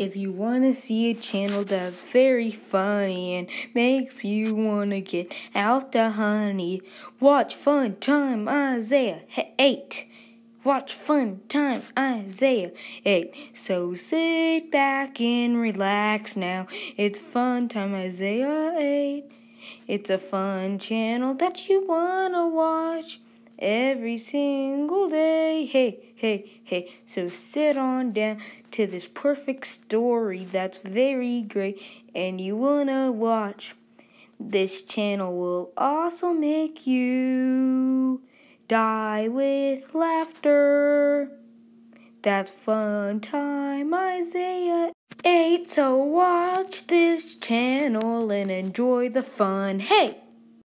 If you want to see a channel that's very funny and makes you want to get out the honey, watch Fun Time Isaiah 8. Watch Fun Time Isaiah 8. So sit back and relax now. It's Fun Time Isaiah 8. It's a fun channel that you want to watch every single day hey, hey, hey, hey. So sit on down to this perfect story that's very great and you wanna watch. This channel will also make you die with laughter. That's fun time, Isaiah 8. So watch this channel and enjoy the fun. Hey!